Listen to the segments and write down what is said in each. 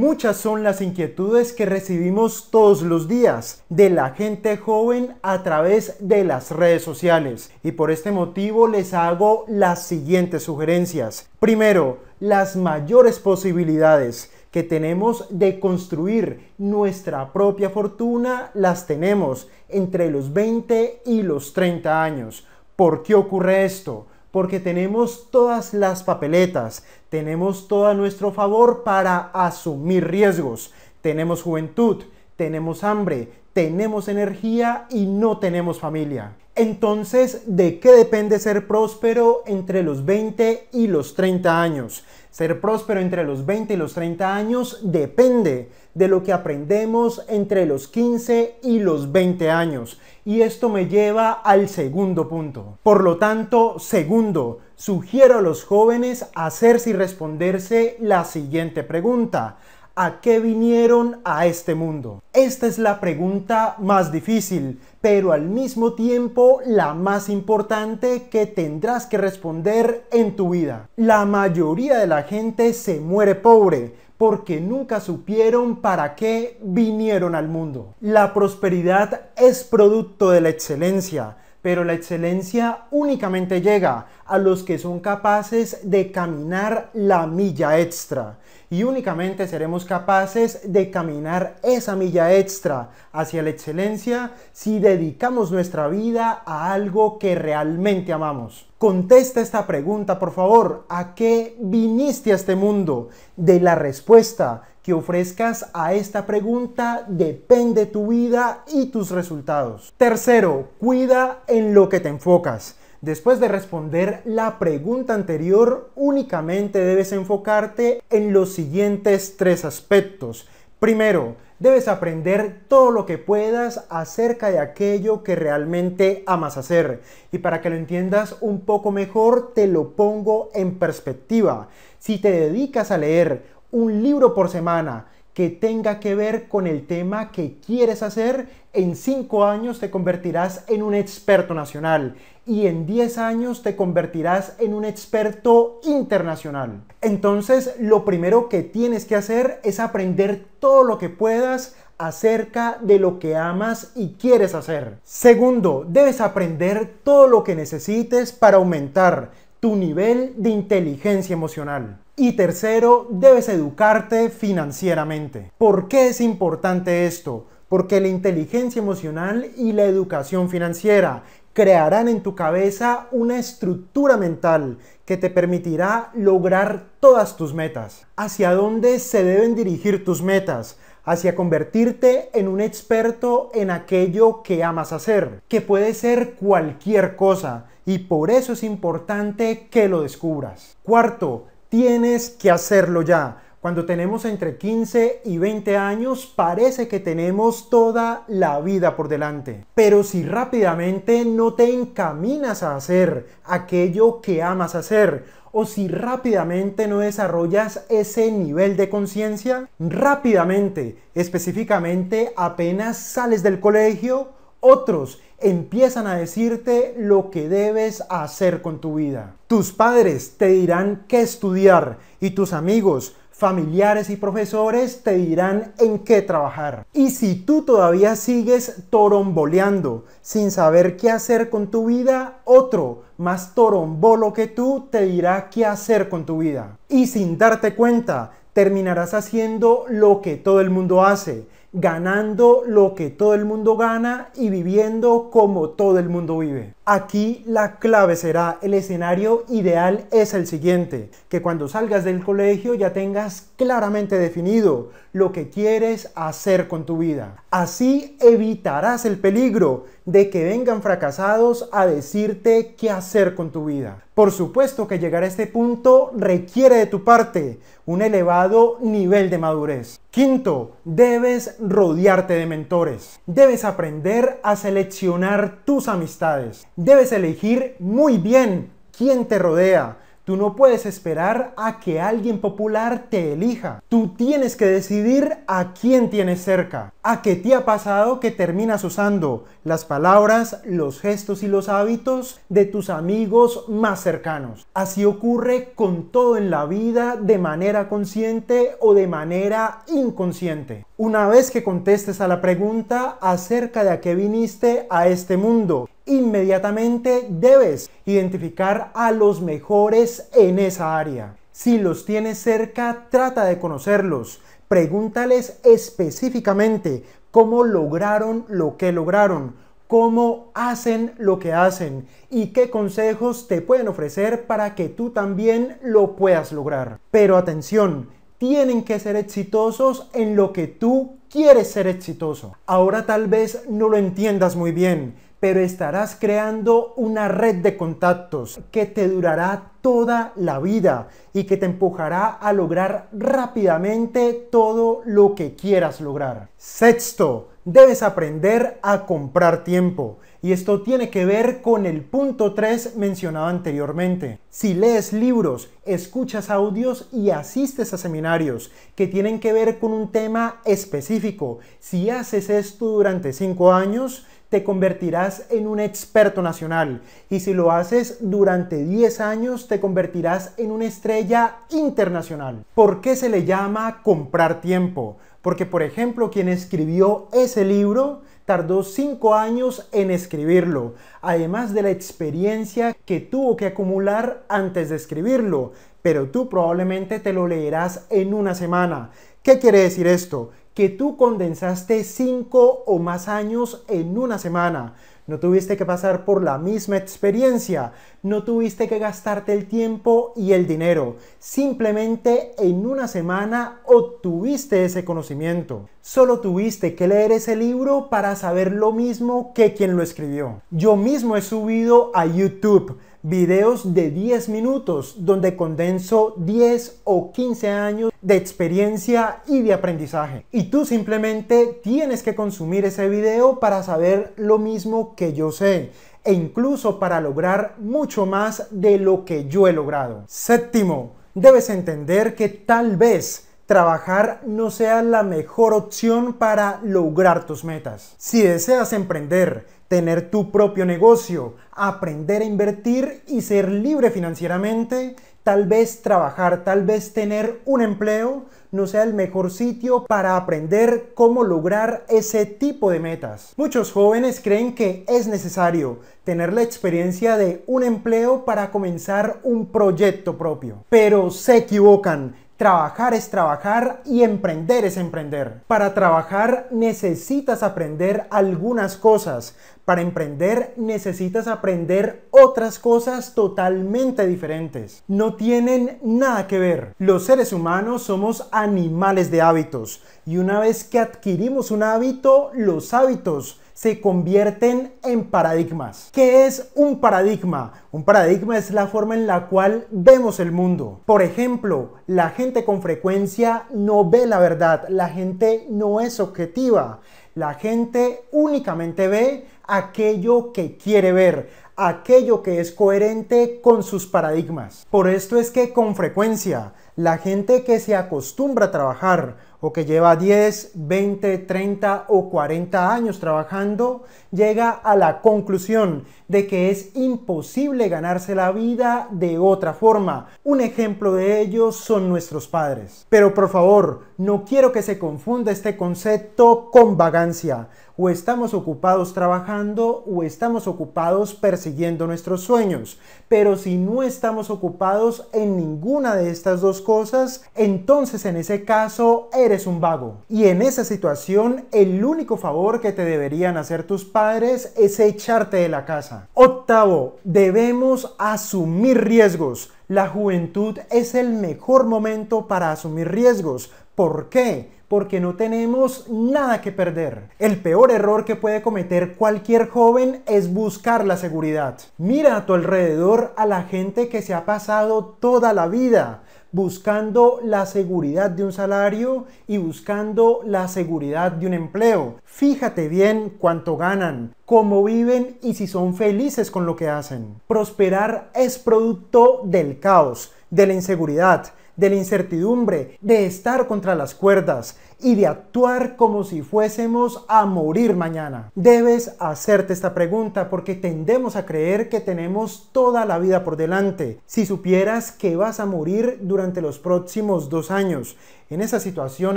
Muchas son las inquietudes que recibimos todos los días de la gente joven a través de las redes sociales y por este motivo les hago las siguientes sugerencias. Primero, las mayores posibilidades que tenemos de construir nuestra propia fortuna las tenemos entre los 20 y los 30 años. ¿Por qué ocurre esto? porque tenemos todas las papeletas, tenemos todo a nuestro favor para asumir riesgos. Tenemos juventud, tenemos hambre, tenemos energía y no tenemos familia. Entonces, ¿de qué depende ser próspero entre los 20 y los 30 años? Ser próspero entre los 20 y los 30 años depende de lo que aprendemos entre los 15 y los 20 años. Y esto me lleva al segundo punto. Por lo tanto, segundo, sugiero a los jóvenes hacerse y responderse la siguiente pregunta. ¿A qué vinieron a este mundo? Esta es la pregunta más difícil, pero al mismo tiempo la más importante que tendrás que responder en tu vida. La mayoría de la gente se muere pobre porque nunca supieron para qué vinieron al mundo. La prosperidad es producto de la excelencia pero la excelencia únicamente llega a los que son capaces de caminar la milla extra. Y únicamente seremos capaces de caminar esa milla extra hacia la excelencia si dedicamos nuestra vida a algo que realmente amamos. Contesta esta pregunta, por favor. ¿A qué viniste a este mundo? De la respuesta ofrezcas a esta pregunta depende tu vida y tus resultados. Tercero, cuida en lo que te enfocas. Después de responder la pregunta anterior, únicamente debes enfocarte en los siguientes tres aspectos. Primero, debes aprender todo lo que puedas acerca de aquello que realmente amas hacer. Y para que lo entiendas un poco mejor, te lo pongo en perspectiva. Si te dedicas a leer un libro por semana que tenga que ver con el tema que quieres hacer, en 5 años te convertirás en un experto nacional y en 10 años te convertirás en un experto internacional. Entonces, lo primero que tienes que hacer es aprender todo lo que puedas acerca de lo que amas y quieres hacer. Segundo, debes aprender todo lo que necesites para aumentar tu nivel de inteligencia emocional. Y tercero, debes educarte financieramente. ¿Por qué es importante esto? Porque la inteligencia emocional y la educación financiera crearán en tu cabeza una estructura mental que te permitirá lograr todas tus metas. ¿Hacia dónde se deben dirigir tus metas? hacia convertirte en un experto en aquello que amas hacer, que puede ser cualquier cosa y por eso es importante que lo descubras. Cuarto, tienes que hacerlo ya. Cuando tenemos entre 15 y 20 años parece que tenemos toda la vida por delante. Pero si rápidamente no te encaminas a hacer aquello que amas hacer o si rápidamente no desarrollas ese nivel de conciencia, rápidamente, específicamente apenas sales del colegio, otros empiezan a decirte lo que debes hacer con tu vida. Tus padres te dirán qué estudiar y tus amigos familiares y profesores te dirán en qué trabajar. Y si tú todavía sigues toromboleando sin saber qué hacer con tu vida, otro más torombolo que tú te dirá qué hacer con tu vida. Y sin darte cuenta, terminarás haciendo lo que todo el mundo hace, ganando lo que todo el mundo gana y viviendo como todo el mundo vive. Aquí la clave será, el escenario ideal es el siguiente, que cuando salgas del colegio ya tengas claramente definido lo que quieres hacer con tu vida. Así evitarás el peligro de que vengan fracasados a decirte qué hacer con tu vida. Por supuesto que llegar a este punto requiere de tu parte un elevado nivel de madurez. Quinto, debes rodearte de mentores. Debes aprender a seleccionar tus amistades. Debes elegir muy bien quién te rodea Tú no puedes esperar a que alguien popular te elija. Tú tienes que decidir a quién tienes cerca. ¿A qué te ha pasado que terminas usando las palabras, los gestos y los hábitos de tus amigos más cercanos? Así ocurre con todo en la vida de manera consciente o de manera inconsciente. Una vez que contestes a la pregunta acerca de a qué viniste a este mundo inmediatamente debes identificar a los mejores en esa área. Si los tienes cerca, trata de conocerlos. Pregúntales específicamente cómo lograron lo que lograron, cómo hacen lo que hacen y qué consejos te pueden ofrecer para que tú también lo puedas lograr. Pero atención, tienen que ser exitosos en lo que tú quieres ser exitoso. Ahora tal vez no lo entiendas muy bien, pero estarás creando una red de contactos que te durará toda la vida y que te empujará a lograr rápidamente todo lo que quieras lograr. Sexto, debes aprender a comprar tiempo. Y esto tiene que ver con el punto 3 mencionado anteriormente. Si lees libros, escuchas audios y asistes a seminarios que tienen que ver con un tema específico, si haces esto durante 5 años, te convertirás en un experto nacional. Y si lo haces durante 10 años, te convertirás en una estrella internacional. ¿Por qué se le llama comprar tiempo? Porque, por ejemplo, quien escribió ese libro tardó 5 años en escribirlo, además de la experiencia que tuvo que acumular antes de escribirlo. Pero tú probablemente te lo leerás en una semana. ¿Qué quiere decir esto? que tú condensaste 5 o más años en una semana. No tuviste que pasar por la misma experiencia, no tuviste que gastarte el tiempo y el dinero. Simplemente en una semana obtuviste ese conocimiento. Solo tuviste que leer ese libro para saber lo mismo que quien lo escribió. Yo mismo he subido a YouTube videos de 10 minutos donde condenso 10 o 15 años de experiencia y de aprendizaje. Y tú simplemente tienes que consumir ese video para saber lo mismo que yo sé e incluso para lograr mucho más de lo que yo he logrado. Séptimo, debes entender que tal vez trabajar no sea la mejor opción para lograr tus metas. Si deseas emprender, tener tu propio negocio, aprender a invertir y ser libre financieramente, Tal vez trabajar, tal vez tener un empleo no sea el mejor sitio para aprender cómo lograr ese tipo de metas. Muchos jóvenes creen que es necesario tener la experiencia de un empleo para comenzar un proyecto propio, pero se equivocan Trabajar es trabajar y emprender es emprender. Para trabajar necesitas aprender algunas cosas. Para emprender necesitas aprender otras cosas totalmente diferentes. No tienen nada que ver. Los seres humanos somos animales de hábitos y una vez que adquirimos un hábito, los hábitos se convierten en paradigmas. ¿Qué es un paradigma? Un paradigma es la forma en la cual vemos el mundo. Por ejemplo, la gente con frecuencia no ve la verdad, la gente no es objetiva, la gente únicamente ve aquello que quiere ver, aquello que es coherente con sus paradigmas. Por esto es que con frecuencia la gente que se acostumbra a trabajar o que lleva 10, 20, 30 o 40 años trabajando, llega a la conclusión de que es imposible ganarse la vida de otra forma. Un ejemplo de ello son nuestros padres. Pero por favor, no quiero que se confunda este concepto con vagancia o estamos ocupados trabajando o estamos ocupados persiguiendo nuestros sueños. Pero si no estamos ocupados en ninguna de estas dos cosas, entonces en ese caso eres un vago. Y en esa situación el único favor que te deberían hacer tus padres es echarte de la casa. Octavo, debemos asumir riesgos. La juventud es el mejor momento para asumir riesgos. ¿Por qué? porque no tenemos nada que perder. El peor error que puede cometer cualquier joven es buscar la seguridad. Mira a tu alrededor a la gente que se ha pasado toda la vida buscando la seguridad de un salario y buscando la seguridad de un empleo. Fíjate bien cuánto ganan, cómo viven y si son felices con lo que hacen. Prosperar es producto del caos, de la inseguridad, de la incertidumbre, de estar contra las cuerdas y de actuar como si fuésemos a morir mañana. Debes hacerte esta pregunta porque tendemos a creer que tenemos toda la vida por delante. Si supieras que vas a morir durante los próximos dos años en esa situación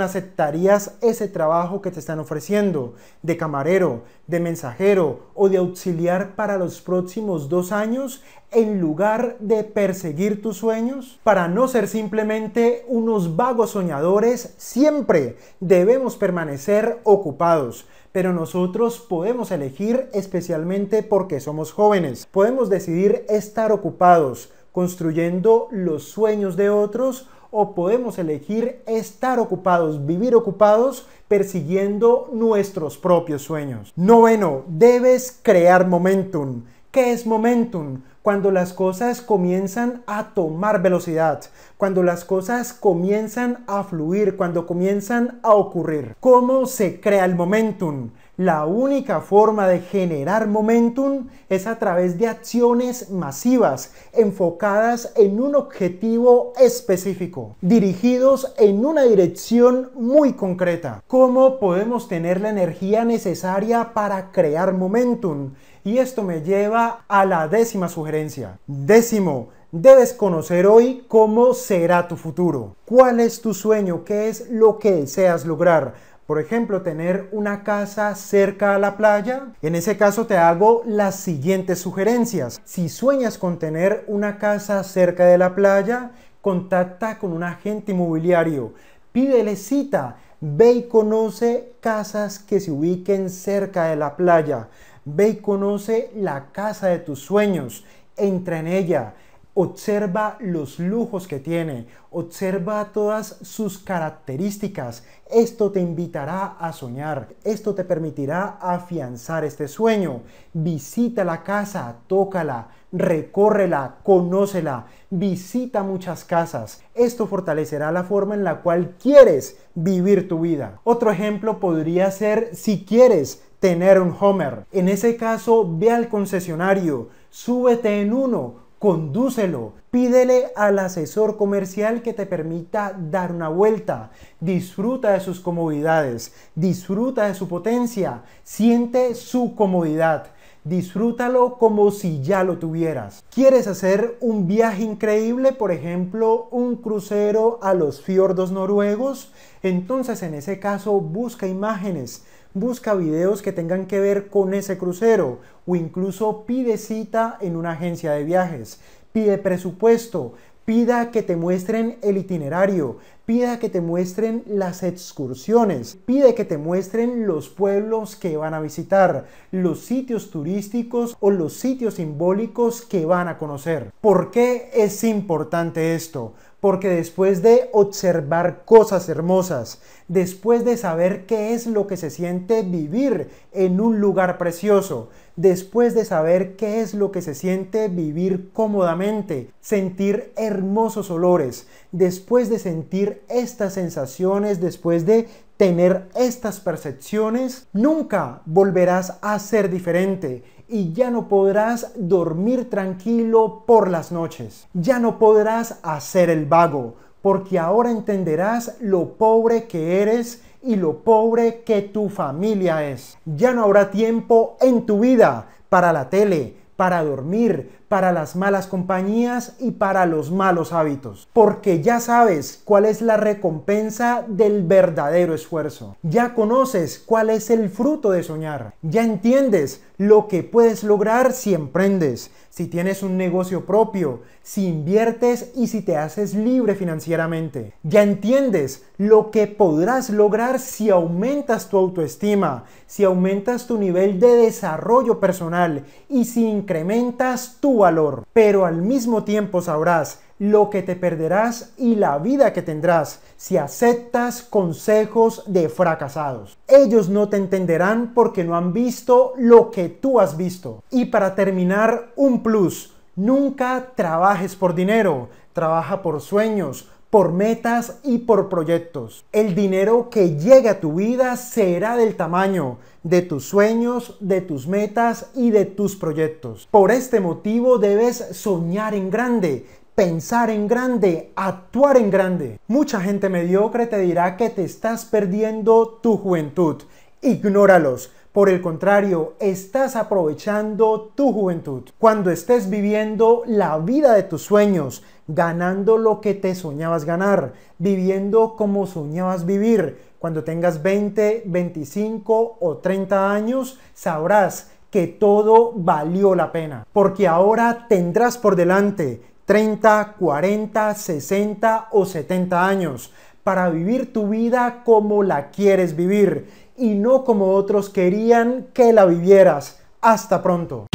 aceptarías ese trabajo que te están ofreciendo, de camarero, de mensajero o de auxiliar para los próximos dos años en lugar de perseguir tus sueños? Para no ser simplemente unos vagos soñadores, siempre debemos permanecer ocupados pero nosotros podemos elegir especialmente porque somos jóvenes. Podemos decidir estar ocupados construyendo los sueños de otros o podemos elegir estar ocupados, vivir ocupados persiguiendo nuestros propios sueños. Noveno, debes crear momentum. ¿Qué es momentum? Cuando las cosas comienzan a tomar velocidad, cuando las cosas comienzan a fluir, cuando comienzan a ocurrir. ¿Cómo se crea el momentum? La única forma de generar momentum es a través de acciones masivas enfocadas en un objetivo específico, dirigidos en una dirección muy concreta. ¿Cómo podemos tener la energía necesaria para crear momentum? Y esto me lleva a la décima sugerencia. Décimo, debes conocer hoy cómo será tu futuro. ¿Cuál es tu sueño? ¿Qué es lo que deseas lograr? Por ejemplo, tener una casa cerca a la playa. En ese caso te hago las siguientes sugerencias. Si sueñas con tener una casa cerca de la playa, contacta con un agente inmobiliario. Pídele cita. Ve y conoce casas que se ubiquen cerca de la playa. Ve y conoce la casa de tus sueños. Entra en ella Observa los lujos que tiene, observa todas sus características. Esto te invitará a soñar, esto te permitirá afianzar este sueño. Visita la casa, tócala, recórrela, conócela, visita muchas casas. Esto fortalecerá la forma en la cual quieres vivir tu vida. Otro ejemplo podría ser si quieres tener un Homer. En ese caso, ve al concesionario, súbete en uno condúcelo, pídele al asesor comercial que te permita dar una vuelta, disfruta de sus comodidades, disfruta de su potencia, siente su comodidad. Disfrútalo como si ya lo tuvieras. ¿Quieres hacer un viaje increíble, por ejemplo, un crucero a los fiordos noruegos? Entonces en ese caso busca imágenes, busca videos que tengan que ver con ese crucero o incluso pide cita en una agencia de viajes, pide presupuesto, pida que te muestren el itinerario, pida que te muestren las excursiones, pide que te muestren los pueblos que van a visitar, los sitios turísticos o los sitios simbólicos que van a conocer. ¿Por qué es importante esto? Porque después de observar cosas hermosas, después de saber qué es lo que se siente vivir en un lugar precioso, después de saber qué es lo que se siente vivir cómodamente, sentir hermosos olores, después de sentir estas sensaciones, después de tener estas percepciones, nunca volverás a ser diferente y ya no podrás dormir tranquilo por las noches. Ya no podrás hacer el vago, porque ahora entenderás lo pobre que eres y lo pobre que tu familia es. Ya no habrá tiempo en tu vida para la tele, para dormir, para las malas compañías y para los malos hábitos. Porque ya sabes cuál es la recompensa del verdadero esfuerzo. Ya conoces cuál es el fruto de soñar. Ya entiendes lo que puedes lograr si emprendes, si tienes un negocio propio, si inviertes y si te haces libre financieramente. Ya entiendes lo que podrás lograr si aumentas tu autoestima, si aumentas tu nivel de desarrollo personal y si incrementas tu valor, pero al mismo tiempo sabrás lo que te perderás y la vida que tendrás si aceptas consejos de fracasados. Ellos no te entenderán porque no han visto lo que tú has visto. Y para terminar, un plus, nunca trabajes por dinero, trabaja por sueños, por metas y por proyectos. El dinero que llegue a tu vida será del tamaño de tus sueños, de tus metas y de tus proyectos. Por este motivo debes soñar en grande, pensar en grande, actuar en grande. Mucha gente mediocre te dirá que te estás perdiendo tu juventud. Ignóralos. Por el contrario, estás aprovechando tu juventud. Cuando estés viviendo la vida de tus sueños, ganando lo que te soñabas ganar, viviendo como soñabas vivir. Cuando tengas 20, 25 o 30 años, sabrás que todo valió la pena, porque ahora tendrás por delante 30, 40, 60 o 70 años para vivir tu vida como la quieres vivir y no como otros querían que la vivieras. Hasta pronto.